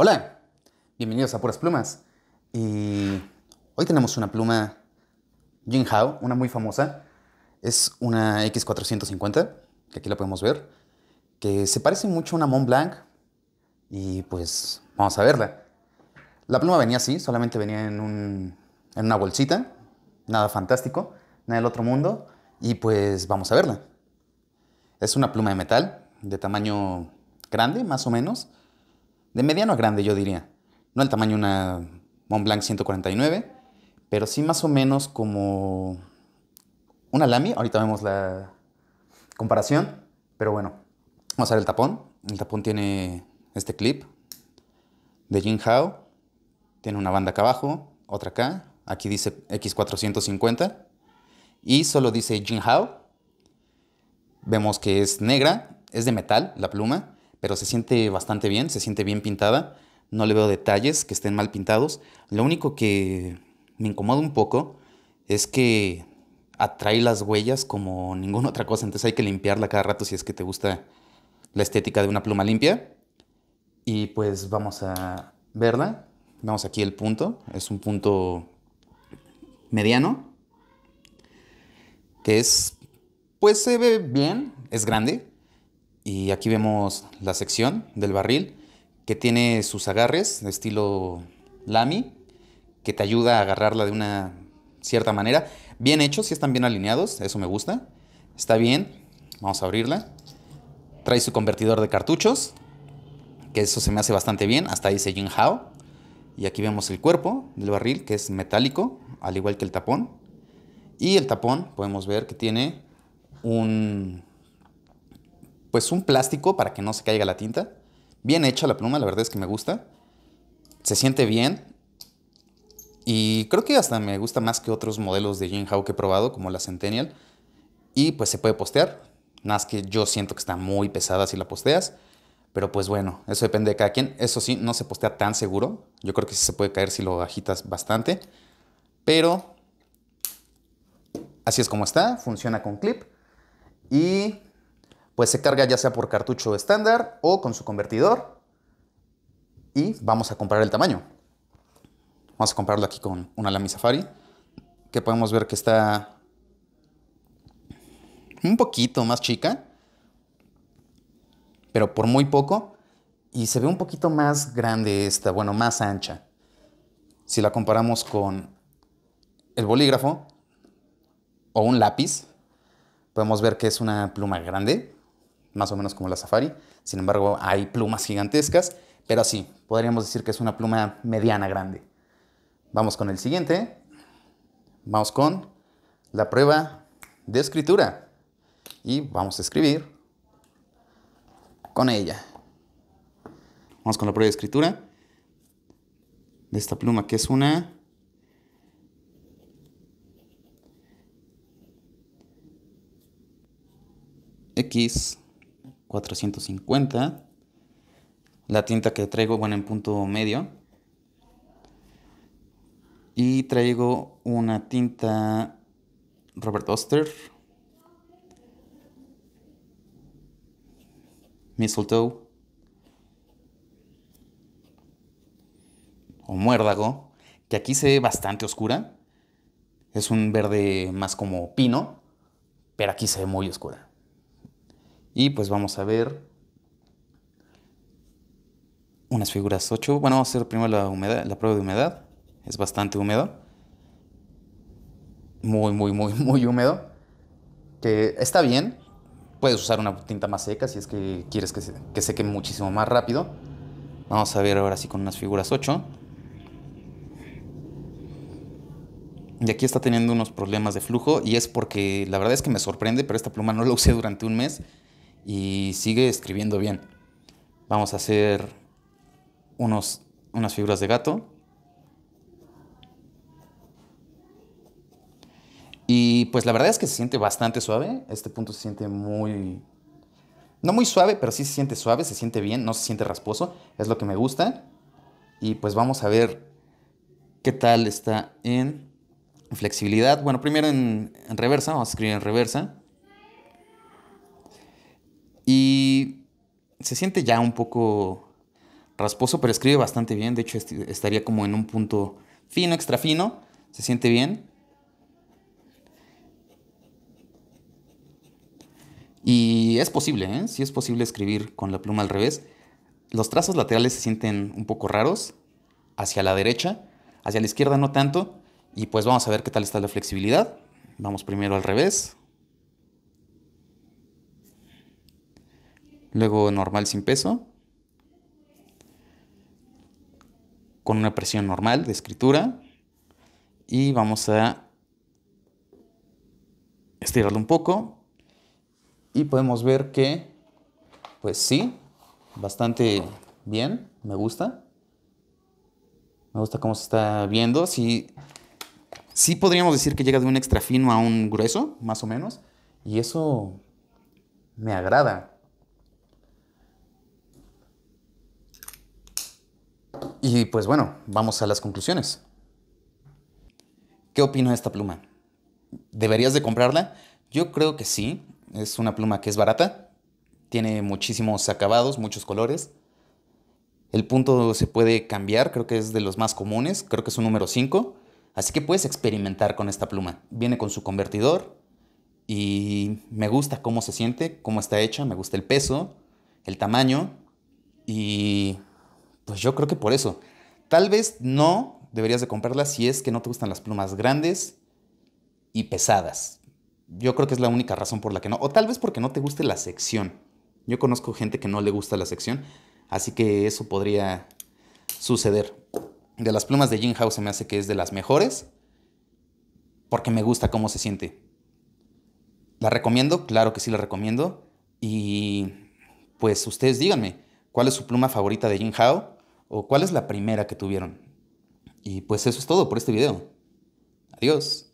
Hola, bienvenidos a Puras Plumas. Y hoy tenemos una pluma Jinhao, una muy famosa. Es una X450, que aquí la podemos ver, que se parece mucho a una Mont Blanc. Y pues vamos a verla. La pluma venía así, solamente venía en, en una bolsita. Nada fantástico, nada del otro mundo. Y pues vamos a verla. Es una pluma de metal, de tamaño grande, más o menos de mediano a grande yo diría. No el tamaño de una Montblanc 149, pero sí más o menos como una Lamy. Ahorita vemos la comparación, pero bueno, vamos a ver el tapón. El tapón tiene este clip de jinhao Hao, tiene una banda acá abajo, otra acá, aquí dice X450 y solo dice Jin Hao. Vemos que es negra, es de metal la pluma pero se siente bastante bien, se siente bien pintada. No le veo detalles que estén mal pintados. Lo único que me incomoda un poco es que atrae las huellas como ninguna otra cosa. Entonces hay que limpiarla cada rato si es que te gusta la estética de una pluma limpia. Y pues vamos a verla. Vamos aquí el punto. Es un punto mediano. Que es, pues se ve bien, es grande, y aquí vemos la sección del barril que tiene sus agarres de estilo Lamy, que te ayuda a agarrarla de una cierta manera. Bien hechos, si están bien alineados, eso me gusta. Está bien, vamos a abrirla. Trae su convertidor de cartuchos, que eso se me hace bastante bien, hasta dice Jin Hao. Y aquí vemos el cuerpo del barril, que es metálico, al igual que el tapón. Y el tapón podemos ver que tiene un pues, un plástico para que no se caiga la tinta. Bien hecha la pluma, la verdad es que me gusta. Se siente bien. Y creo que hasta me gusta más que otros modelos de Jinhao que he probado, como la Centennial. Y pues se puede postear. Nada más que yo siento que está muy pesada si la posteas. Pero pues bueno, eso depende de cada quien. Eso sí, no se postea tan seguro. Yo creo que sí se puede caer si lo agitas bastante. Pero así es como está. Funciona con clip. Y pues se carga ya sea por cartucho estándar o con su convertidor. Y vamos a comparar el tamaño. Vamos a comprarlo aquí con una Lamy Safari, que podemos ver que está un poquito más chica, pero por muy poco. Y se ve un poquito más grande esta, bueno, más ancha. Si la comparamos con el bolígrafo o un lápiz, podemos ver que es una pluma grande, más o menos como la Safari. Sin embargo, hay plumas gigantescas, pero sí, podríamos decir que es una pluma mediana grande. Vamos con el siguiente. Vamos con la prueba de escritura. Y vamos a escribir con ella. Vamos con la prueba de escritura de esta pluma que es una X 450. La tinta que traigo, bueno, en punto medio. Y traigo una tinta Robert Oster. Mistletoe. O muérdago. Que aquí se ve bastante oscura. Es un verde más como pino. Pero aquí se ve muy oscura. Y pues vamos a ver unas figuras 8. Bueno, vamos a hacer primero la, humedad, la prueba de humedad. Es bastante húmedo. Muy, muy, muy, muy húmedo. Que está bien. Puedes usar una tinta más seca si es que quieres que, que seque muchísimo más rápido. Vamos a ver ahora sí con unas figuras 8. Y aquí está teniendo unos problemas de flujo y es porque la verdad es que me sorprende, pero esta pluma no la usé durante un mes y sigue escribiendo bien. Vamos a hacer unos, unas figuras de gato. Y pues la verdad es que se siente bastante suave. Este punto se siente muy... No muy suave, pero sí se siente suave, se siente bien, no se siente rasposo. Es lo que me gusta. Y pues vamos a ver qué tal está en flexibilidad. Bueno, primero en, en reversa, vamos a escribir en reversa. Y se siente ya un poco rasposo, pero escribe bastante bien. De hecho, estaría como en un punto fino, extra fino. Se siente bien. Y es posible, ¿eh? si es posible escribir con la pluma al revés. Los trazos laterales se sienten un poco raros. Hacia la derecha, hacia la izquierda no tanto. Y pues vamos a ver qué tal está la flexibilidad. Vamos primero al revés. luego normal sin peso, con una presión normal de escritura y vamos a estirarlo un poco y podemos ver que pues sí, bastante bien, me gusta. Me gusta cómo se está viendo, sí sí podríamos decir que llega de un extra fino a un grueso, más o menos, y eso me agrada. Y pues bueno, vamos a las conclusiones. ¿Qué opino de esta pluma? ¿Deberías de comprarla? Yo creo que sí. Es una pluma que es barata. Tiene muchísimos acabados, muchos colores. El punto se puede cambiar, creo que es de los más comunes, creo que es un número 5. Así que puedes experimentar con esta pluma. Viene con su convertidor y me gusta cómo se siente, cómo está hecha, me gusta el peso, el tamaño y pues yo creo que por eso. Tal vez no deberías de comprarla si es que no te gustan las plumas grandes y pesadas. Yo creo que es la única razón por la que no. O tal vez porque no te guste la sección. Yo conozco gente que no le gusta la sección. Así que eso podría suceder. De las plumas de Jin Hao se me hace que es de las mejores. Porque me gusta cómo se siente. ¿La recomiendo? Claro que sí la recomiendo. Y pues ustedes díganme, ¿cuál es su pluma favorita de Jin Hao? ¿O cuál es la primera que tuvieron? Y pues eso es todo por este video. Adiós.